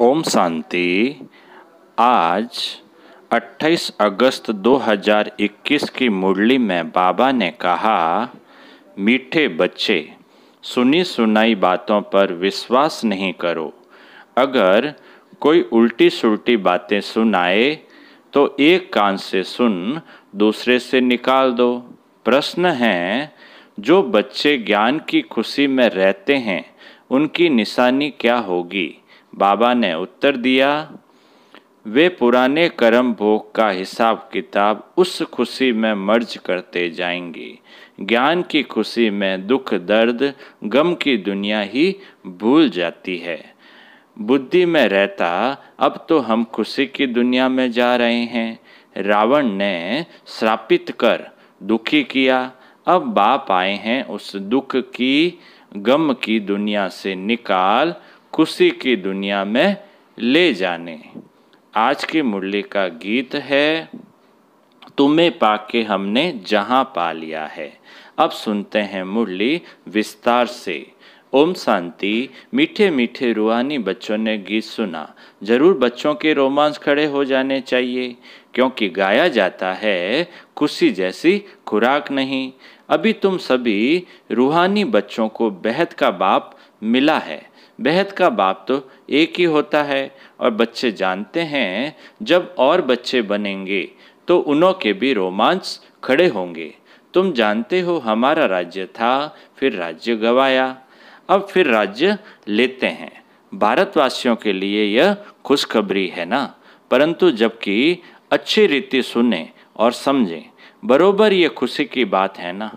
ओम शांति आज 28 अगस्त 2021 की मुरली में बाबा ने कहा मीठे बच्चे सुनी सुनाई बातों पर विश्वास नहीं करो अगर कोई उल्टी सुलटी बातें सुनाए तो एक कान से सुन दूसरे से निकाल दो प्रश्न है जो बच्चे ज्ञान की खुशी में रहते हैं उनकी निशानी क्या होगी बाबा ने उत्तर दिया वे पुराने कर्म भोग का हिसाब किताब उस खुशी में मर्ज करते जाएंगे ज्ञान की खुशी में दुख दर्द गम की दुनिया ही भूल जाती है बुद्धि में रहता अब तो हम खुशी की दुनिया में जा रहे हैं रावण ने श्रापित कर दुखी किया अब बाप आए हैं उस दुख की गम की दुनिया से निकाल खुशी की दुनिया में ले जाने आज के मुरली का गीत है तुम्हें पाके हमने जहाँ पा लिया है अब सुनते हैं मुरली विस्तार से ओम शांति मीठे मीठे रूहानी बच्चों ने गीत सुना जरूर बच्चों के रोमांस खड़े हो जाने चाहिए क्योंकि गाया जाता है खुशी जैसी खुराक नहीं अभी तुम सभी रूहानी बच्चों को बेहद का बाप मिला है बेहद का बाप तो एक ही होता है और बच्चे जानते हैं जब और बच्चे बनेंगे तो उनों के भी रोमांच खड़े होंगे तुम जानते हो हमारा राज्य था फिर राज्य गवाया अब फिर राज्य लेते हैं भारतवासियों के लिए यह खुशखबरी है ना परंतु जबकि अच्छी रीति सुने और समझें बरोबर ये खुशी की बात है ना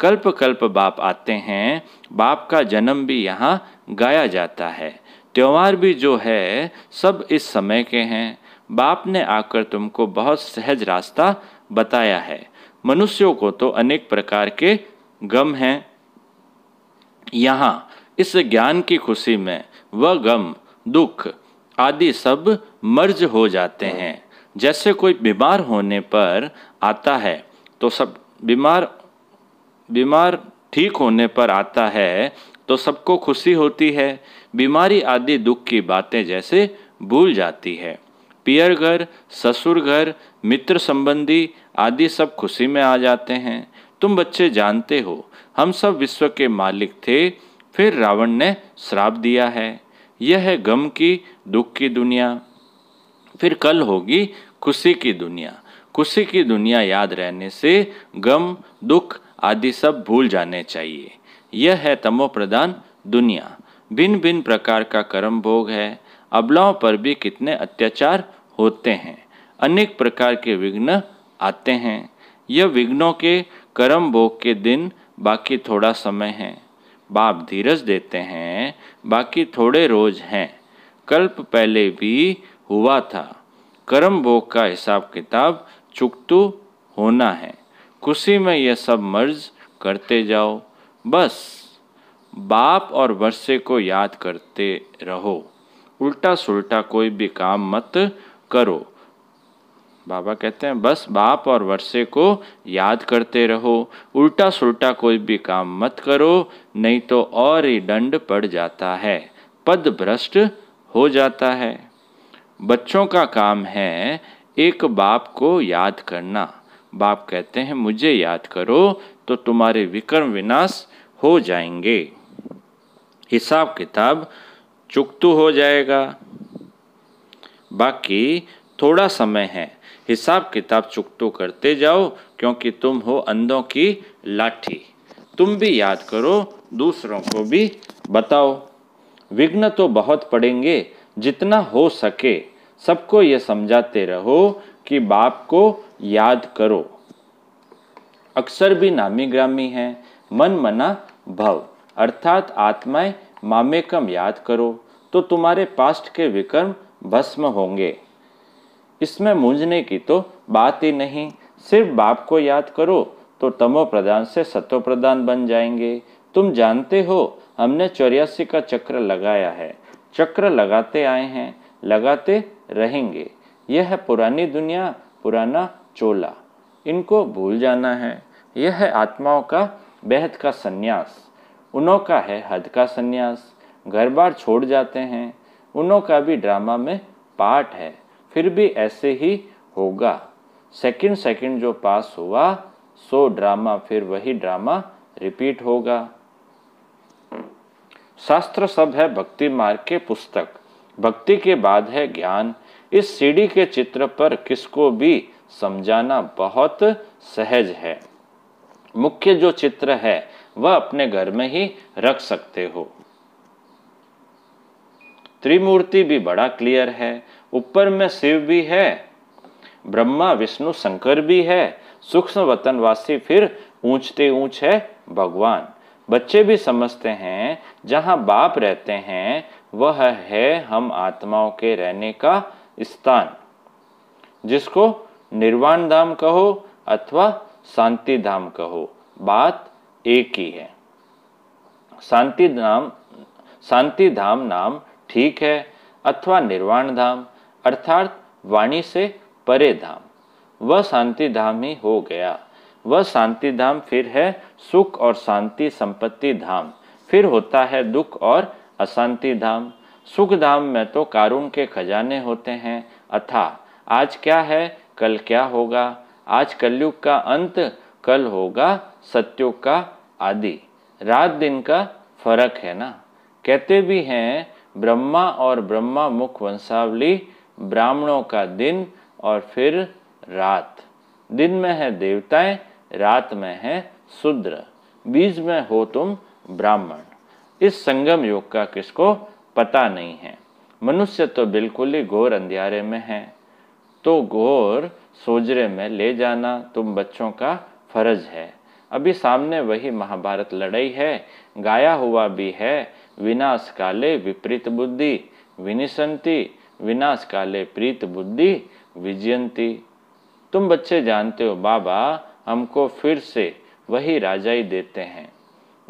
कल्प कल्प बाप आते हैं बाप का जन्म भी यहाँ गाया जाता है त्यौहार भी जो है सब इस समय के हैं बाप ने आकर तुमको बहुत सहज रास्ता बताया है मनुष्यों को तो अनेक प्रकार के गम हैं यहाँ इस ज्ञान की खुशी में वह गम दुख आदि सब मर्ज हो जाते हैं जैसे कोई बीमार होने पर आता है तो सब बीमार बीमार ठीक होने पर आता है तो सबको खुशी होती है बीमारी आदि दुख की बातें जैसे भूल जाती है पियर घर ससुर घर मित्र संबंधी आदि सब खुशी में आ जाते हैं तुम बच्चे जानते हो हम सब विश्व के मालिक थे फिर रावण ने श्राप दिया है यह है गम की दुख की दुनिया फिर कल होगी खुशी की दुनिया खुशी की दुनिया याद रहने से गम दुख आदि सब भूल जाने चाहिए यह है तमो प्रदान दुनिया भिन्न भिन्न प्रकार का कर्म भोग है अबलाओं पर भी कितने अत्याचार होते हैं अनेक प्रकार के विघ्न आते हैं यह विघ्नों के कर्म भोग के दिन बाकी थोड़ा समय है बाप धीरज देते हैं बाकी थोड़े रोज हैं कल्प पहले भी हुआ था कर्म भोग का हिसाब किताब चुकतु होना है खुशी में यह सब मर्ज करते जाओ बस बाप और वर्षे को याद करते रहो उल्टा सुल्टा कोई भी काम मत करो बाबा कहते हैं बस बाप और वर्षे को याद करते रहो उल्टा सुल्टा कोई भी काम मत करो नहीं तो और ही दंड पड़ जाता है पद भ्रष्ट हो जाता है बच्चों का काम है एक बाप को याद करना बाप कहते हैं मुझे याद करो तो तुम्हारे विक्रम विनाश हो जाएंगे हिसाब किताब चुकतू हो जाएगा बाकी थोड़ा समय है हिसाब किताब चुकतू करते जाओ क्योंकि तुम हो अंधों की लाठी तुम भी याद करो दूसरों को भी बताओ विघ्न तो बहुत पड़ेंगे जितना हो सके सबको ये समझाते रहो कि बाप को याद करो अक्सर भी नामी ग्रामी हैं मन मना भव अर्थात आत्माएं मामेकम याद करो तो तुम्हारे पास्ट के विकर्म भस्म होंगे इसमें मूंझने की तो बात ही नहीं सिर्फ बाप को याद करो तो तमो प्रधान से सतो प्रधान बन जाएंगे तुम जानते हो हमने चौरासी का चक्र लगाया है चक्र लगाते आए हैं लगाते रहेंगे यह है पुरानी दुनिया पुराना चोला इनको भूल जाना है यह है आत्माओं का बेहद का संन्यास उनों का है हद का संन्यास घर बार छोड़ जाते हैं उनों का भी ड्रामा में पार्ट है फिर भी ऐसे ही होगा सेकंड सेकंड जो पास हुआ सो ड्रामा फिर वही ड्रामा रिपीट होगा शास्त्र सब है भक्ति मार्ग के पुस्तक भक्ति के बाद है ज्ञान इस सीढ़ी के चित्र पर किसको भी समझाना बहुत सहज है मुख्य जो चित्र है वह अपने घर में ही रख सकते हो त्रिमूर्ति भी बड़ा क्लियर है ऊपर में शिव भी है ब्रह्मा विष्णु शंकर भी है सूक्ष्म वतनवासी फिर ऊंचते ऊंच है भगवान बच्चे भी समझते हैं जहां बाप रहते हैं वह है हम आत्माओं के रहने का स्थान जिसको निर्वाण धाम कहो अथवा शांति धाम कहो बात एक ही है शांति धाम शांति धाम नाम ठीक है अथवा निर्वाण धाम अर्थात वाणी से परे धाम वह शांति धाम ही हो गया वह शांति धाम फिर है सुख और शांति संपत्ति धाम फिर होता है दुख और अशांति धाम सुख धाम में तो कारुण के खजाने होते हैं अथा आज क्या है कल क्या होगा आज कलयुग का अंत कल होगा सत्युग का आदि रात दिन का फर्क है ना कहते भी हैं ब्रह्मा और ब्रह्मा मुख वंशावली ब्राह्मणों का दिन और फिर रात दिन में है देवताएं रात में है शूद्र बीज में हो तुम ब्राह्मण इस संगम योग का किसको पता नहीं है मनुष्य तो बिल्कुल ही घोर अंधियारे में है तो घोर सोजरे में ले जाना तुम बच्चों का फर्ज है अभी सामने वही महाभारत लड़ाई है गाया हुआ भी है विनाश काले विपरीत बुद्धि विनिसंति विनाश काले प्रीत बुद्धि विजयंती तुम बच्चे जानते हो बाबा हमको फिर से वही राजाई देते हैं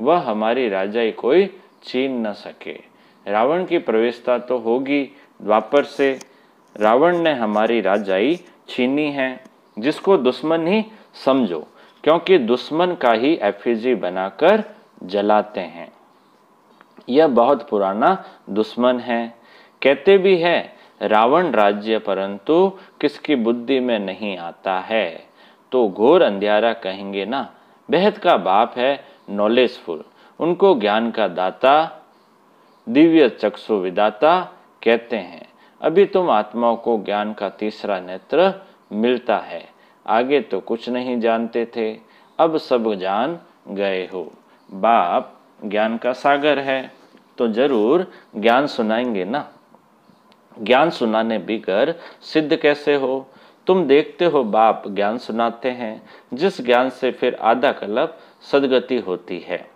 वह हमारी राजाई कोई छीन न सके रावण की प्रवेशता तो होगी द्वापर से रावण ने हमारी राजाई छीनी है जिसको दुश्मन ही समझो क्योंकि दुश्मन का ही एफिजी बनाकर जलाते हैं यह बहुत पुराना दुश्मन है कहते भी है रावण राज्य परंतु किसकी बुद्धि में नहीं आता है तो घोर अंधियारा कहेंगे ना बेहद का बाप है नॉलेजफुल उनको ज्ञान का दाता दिव्य चक्षु विदाता कहते हैं अभी तुम आत्माओं को ज्ञान का तीसरा नेत्र मिलता है आगे तो कुछ नहीं जानते थे अब सब जान गए हो बाप ज्ञान का सागर है तो जरूर ज्ञान सुनाएंगे ना ज्ञान सुनाने बिगर सिद्ध कैसे हो तुम देखते हो बाप ज्ञान सुनाते हैं जिस ज्ञान से फिर आधा कलप सदगति होती है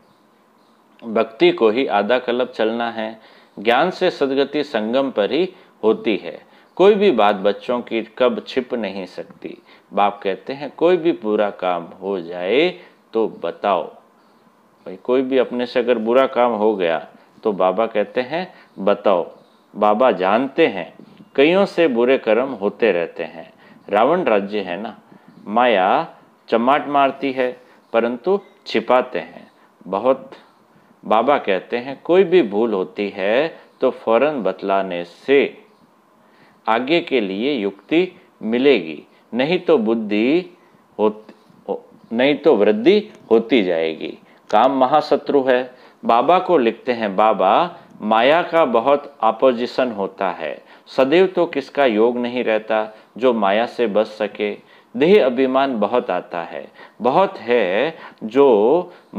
भक्ति को ही आधा कलप चलना है ज्ञान से सदगति संगम पर ही होती है कोई भी बात बच्चों की कब छिप नहीं सकती बाप कहते हैं कोई भी बुरा काम हो जाए तो बताओ भाई कोई भी अपने से अगर बुरा काम हो गया तो बाबा कहते हैं बताओ बाबा जानते हैं कईयों से बुरे कर्म होते रहते हैं रावण राज्य है ना माया चमाट मारती है परंतु छिपाते हैं बहुत बाबा कहते हैं कोई भी भूल होती है तो फौरन बतलाने से आगे के लिए युक्ति मिलेगी नहीं तो बुद्धि हो नहीं तो वृद्धि होती जाएगी काम महाशत्रु है बाबा को लिखते हैं बाबा माया का बहुत अपोजिशन होता है सदैव तो किसका योग नहीं रहता जो माया से बच सके देह अभिमान बहुत आता है बहुत है जो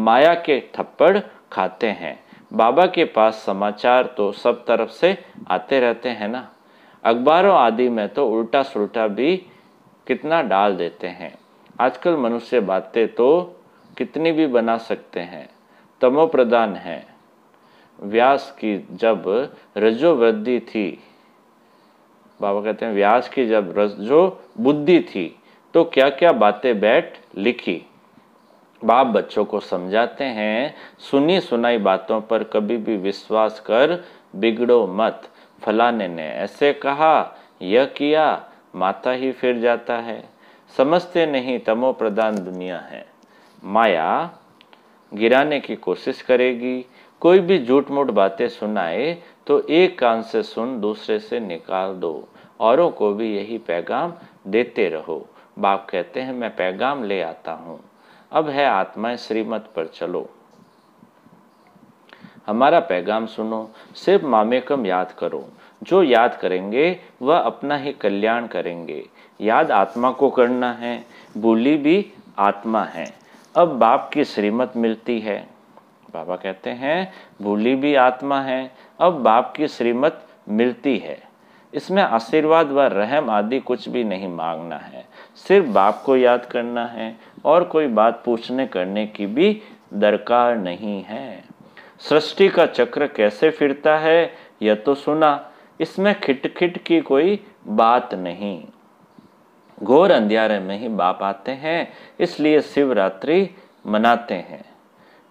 माया के थप्पड़ खाते हैं बाबा के पास समाचार तो सब तरफ से आते रहते हैं ना अखबारों आदि में तो उल्टा सुलटा भी कितना डाल देते हैं आजकल मनुष्य बातें तो कितनी भी बना सकते हैं तमो प्रदान है व्यास की जब रजो वृद्धि थी बाबा कहते हैं व्यास की जब रजो बुद्धि थी तो क्या क्या बातें बैठ लिखी बाप बच्चों को समझाते हैं सुनी सुनाई बातों पर कभी भी विश्वास कर बिगड़ो मत फलाने ने ऐसे कहा यह किया माता ही फिर जाता है समझते नहीं तमो प्रदान दुनिया है माया गिराने की कोशिश करेगी कोई भी झूठ मूठ बातें सुनाए तो एक कान से सुन दूसरे से निकाल दो औरों को भी यही पैगाम देते रहो बाप कहते हैं मैं पैगाम ले आता हूँ अब है आत्माएं श्रीमत पर चलो हमारा पैगाम सुनो सिर्फ मामे कम याद करो जो याद करेंगे वह अपना ही कल्याण करेंगे याद आत्मा को करना है बोली भी आत्मा है अब बाप की श्रीमत मिलती है बाबा कहते हैं भूली भी आत्मा है अब बाप की श्रीमत मिलती है इसमें आशीर्वाद व रहम आदि कुछ भी नहीं मांगना है सिर्फ बाप को याद करना है और कोई बात पूछने करने की भी दरकार नहीं है सृष्टि का चक्र कैसे फिरता है यह तो सुना इसमें खिटखिट की कोई बात नहीं घोर अंधियारे में ही बाप आते हैं इसलिए शिवरात्रि मनाते हैं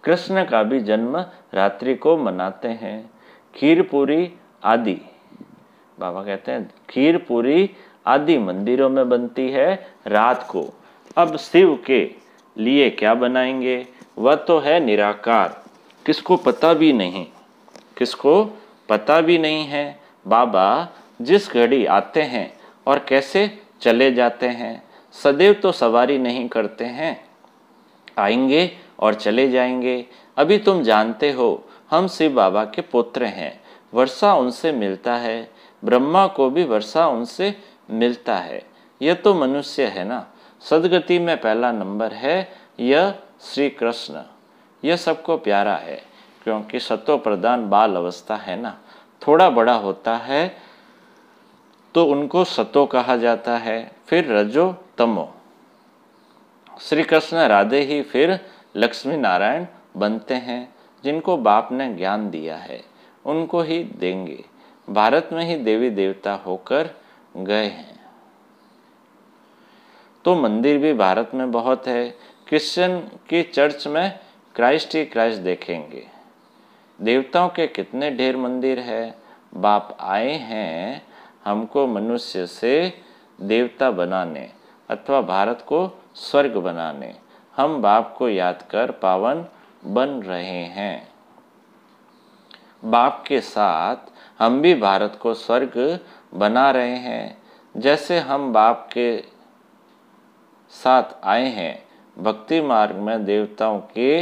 कृष्ण का भी जन्म रात्रि को मनाते हैं खीर पूरी आदि बाबा कहते हैं खीर पूरी आदि मंदिरों में बनती है रात को अब शिव के लिए क्या बनाएंगे वह तो है निराकार किसको पता भी नहीं किसको पता भी नहीं है बाबा जिस घड़ी आते हैं और कैसे चले जाते हैं सदैव तो सवारी नहीं करते हैं आएंगे और चले जाएंगे अभी तुम जानते हो हम शिव बाबा के पुत्र हैं वर्षा उनसे मिलता है ब्रह्मा को भी वर्षा उनसे मिलता है यह तो मनुष्य है ना सदगति में पहला नंबर है यह श्री कृष्ण यह सबको प्यारा है क्योंकि सतो प्रधान बाल अवस्था है ना थोड़ा बड़ा होता है तो उनको सतो कहा जाता है फिर रजो तमो श्री कृष्ण राधे ही फिर लक्ष्मी नारायण बनते हैं जिनको बाप ने ज्ञान दिया है उनको ही देंगे भारत में ही देवी देवता होकर गए हैं तो मंदिर भी भारत में बहुत है क्रिश्चियन की चर्च में क्राइस्ट ही क्राइस्ट देखेंगे देवताओं के कितने ढेर मंदिर है बाप आए हैं हमको मनुष्य से देवता बनाने अथवा भारत को स्वर्ग बनाने हम बाप को याद कर पावन बन रहे हैं बाप के साथ हम भी भारत को स्वर्ग बना रहे हैं जैसे हम बाप के साथ आए हैं भक्ति मार्ग में देवताओं के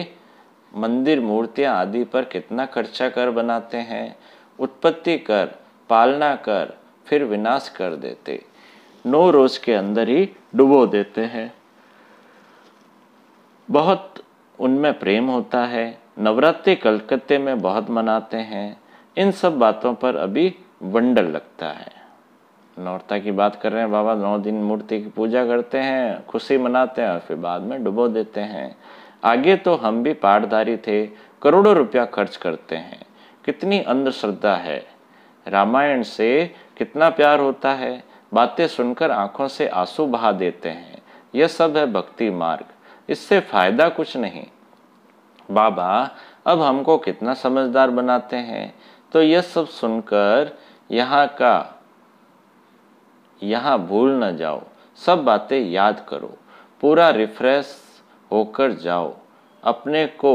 मंदिर मूर्तियां आदि पर कितना खर्चा कर बनाते हैं उत्पत्ति कर पालना कर फिर विनाश कर देते नौ रोज के अंदर ही डुबो देते हैं बहुत उनमें प्रेम होता है नवरात्रि कलकत्ते में बहुत मनाते हैं इन सब बातों पर अभी वंडर लगता है नौरता की बात कर रहे हैं बाबा नौ दिन मूर्ति की पूजा करते हैं खुशी मनाते हैं और फिर बाद में डुबो देते हैं आगे तो हम भी पाठधारी थे करोड़ों रुपया खर्च करते हैं कितनी अंधश्रद्धा है रामायण से कितना प्यार होता है बातें सुनकर आंखों से आंसू बहा देते हैं यह सब है भक्ति मार्ग इससे फायदा कुछ नहीं बाबा अब हमको कितना समझदार बनाते हैं तो यह सब सुनकर यहाँ का यहाँ भूल न जाओ सब बातें याद करो पूरा रिफ्रेश होकर जाओ अपने को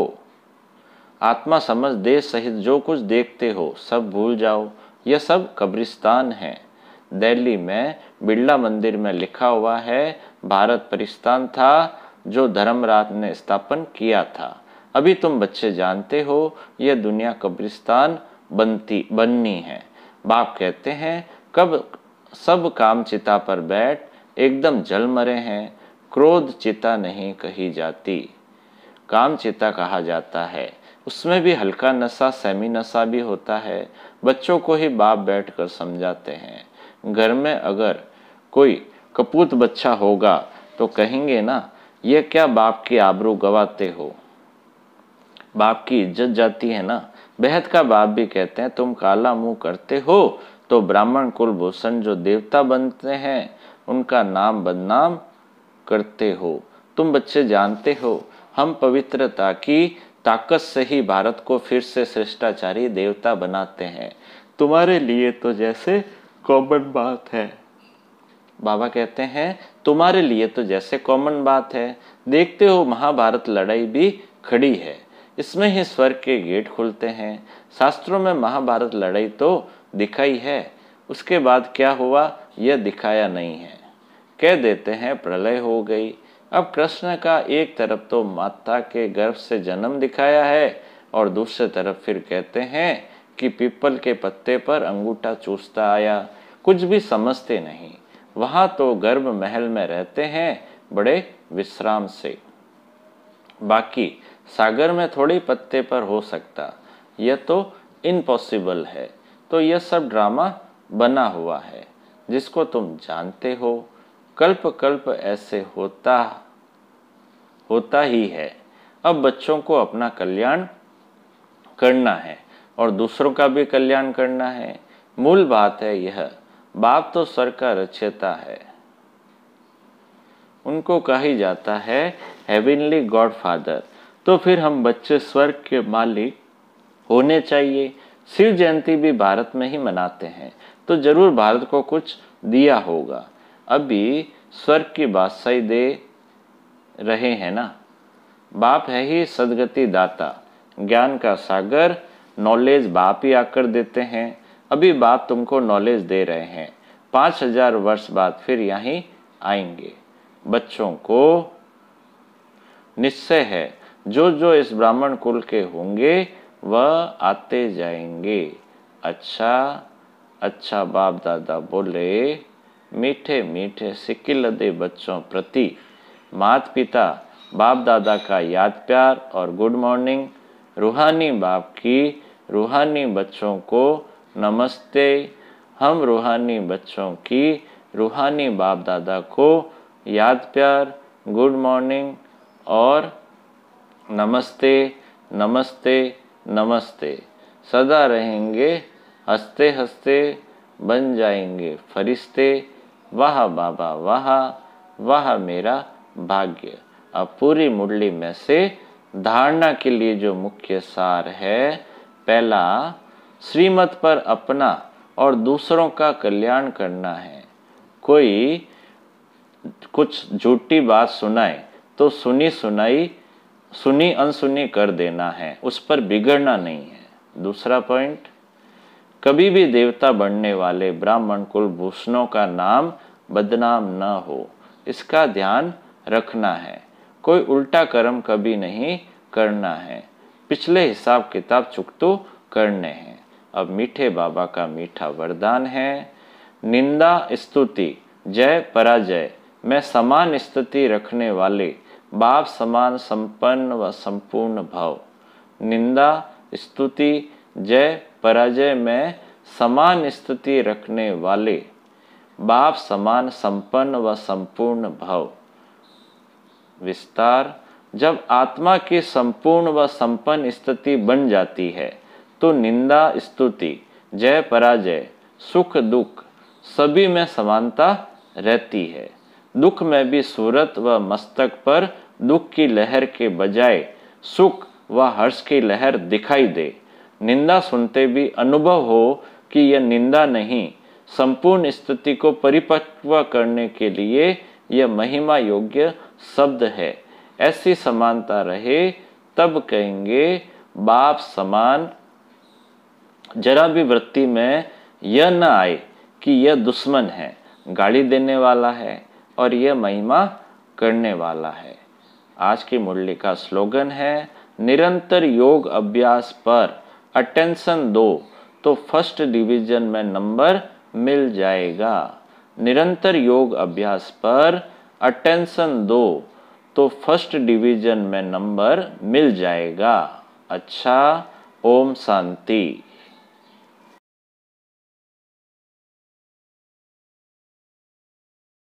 आत्मा समझ दे सहित जो कुछ देखते हो सब भूल जाओ यह सब कब्रिस्तान है दिल्ली में बिरला मंदिर में लिखा हुआ है भारत परिस्तान था जो धर्मराज ने स्थापन किया था अभी तुम बच्चे जानते हो यह दुनिया कब्रिस्तान बनती बननी है बाप कहते हैं कब सब काम चिता पर बैठ एकदम जल मरे हैं क्रोध चिता नहीं कही जाती काम चिता कहा जाता है उसमें भी हल्का नशा सेमी नशा भी होता है बच्चों को ही बाप बैठ कर समझाते हैं घर में अगर कोई कपूत बच्चा होगा तो कहेंगे ना ये क्या बाप की आबरू गवाते हो बाप की इज्जत जाती है ना बेहद का बाप भी कहते हैं तुम काला मुंह करते हो तो ब्राह्मण कुलभूषण जो देवता बनते हैं उनका नाम बदनाम करते हो तुम बच्चे जानते हो हम पवित्रता की ताकत से ही भारत को फिर से शिष्टाचारी देवता बनाते हैं तुम्हारे लिए तो जैसे कॉमन बात है बाबा कहते हैं तुम्हारे लिए तो जैसे कॉमन बात है देखते हो महाभारत लड़ाई भी खड़ी है इसमें ही स्वर्ग के गेट खुलते हैं शास्त्रों में महाभारत लड़ाई तो दिखाई है उसके बाद क्या हुआ यह दिखाया नहीं है कह देते हैं प्रलय हो गई अब कृष्ण का एक तरफ तो माता के गर्भ से जन्म दिखाया है और दूसरे तरफ फिर कहते हैं कि पीपल के पत्ते पर अंगूठा चूसता आया कुछ भी समझते नहीं वहाँ तो गर्भ महल में रहते हैं बड़े विश्राम से बाकी सागर में थोड़ी पत्ते पर हो सकता यह तो इम्पॉसिबल है तो यह सब ड्रामा बना हुआ है जिसको तुम जानते हो कल्प कल्प ऐसे होता होता ही है अब बच्चों को अपना कल्याण करना है और दूसरों का भी कल्याण करना है मूल बात है यह बाप तो सर का रचयता है उनको कहा जाता है हेविनली फादर तो फिर हम बच्चे स्वर्ग के मालिक होने चाहिए शिव जयंती भी भारत में ही मनाते हैं तो जरूर भारत को कुछ दिया होगा अभी स्वर्ग की बादशाही दे रहे हैं ना बाप है ही सदगति दाता ज्ञान का सागर नॉलेज बाप ही आकर देते हैं अभी बाप तुमको नॉलेज दे रहे हैं पाँच हजार वर्ष बाद फिर यहीं आएंगे बच्चों को निश्चय है जो जो इस ब्राह्मण कुल के होंगे वह आते जाएंगे अच्छा अच्छा बाप दादा बोले मीठे मीठे सिक्के लदे बच्चों प्रति मात पिता बाप दादा का याद प्यार और गुड मॉर्निंग रूहानी बाप की रूहानी बच्चों को नमस्ते हम रूहानी बच्चों की रूहानी बाप दादा को याद प्यार गुड मॉर्निंग और नमस्ते नमस्ते नमस्ते सदा रहेंगे हंसते हंसते बन जाएंगे फरिश्ते वह बाबा वह वह मेरा भाग्य अब पूरी मुरली में से धारणा के लिए जो मुख्य सार है पहला श्रीमत पर अपना और दूसरों का कल्याण करना है कोई कुछ झूठी बात सुनाए तो सुनी सुनाई सुनी अनसुनी कर देना है उस पर बिगड़ना नहीं है दूसरा पॉइंट कभी भी देवता बनने वाले ब्राह्मण कुल भूषणों का नाम बदनाम न हो इसका ध्यान रखना है कोई उल्टा कर्म कभी नहीं करना है पिछले हिसाब किताब तो करने हैं अब मीठे बाबा का मीठा वरदान है निंदा स्तुति जय पराजय में समान स्थिति रखने वाले बाप समान संपन्न व संपूर्ण भाव निंदा स्तुति जय पराजय में समान स्थिति रखने वाले बाप समान संपन्न व संपूर्ण भाव विस्तार जब आत्मा की संपूर्ण व संपन्न स्थिति बन जाती है तो निंदा स्तुति जय पराजय सुख दुख सभी में समानता रहती है दुख में भी सूरत व मस्तक पर दुख की लहर के बजाय सुख व हर्ष की लहर दिखाई दे निंदा सुनते भी अनुभव हो कि यह निंदा नहीं संपूर्ण स्थिति को परिपक्व करने के लिए यह महिमा योग्य शब्द है ऐसी समानता रहे तब कहेंगे बाप समान जरा भी वृत्ति में यह न आए कि यह दुश्मन है गाली देने वाला है और यह महिमा करने वाला है आज की मुरली का स्लोगन है निरंतर योग अभ्यास पर अटेंशन दो तो फर्स्ट डिवीजन में नंबर मिल जाएगा निरंतर योग अभ्यास पर अटेंशन दो तो फर्स्ट डिवीजन में नंबर मिल जाएगा अच्छा ओम शांति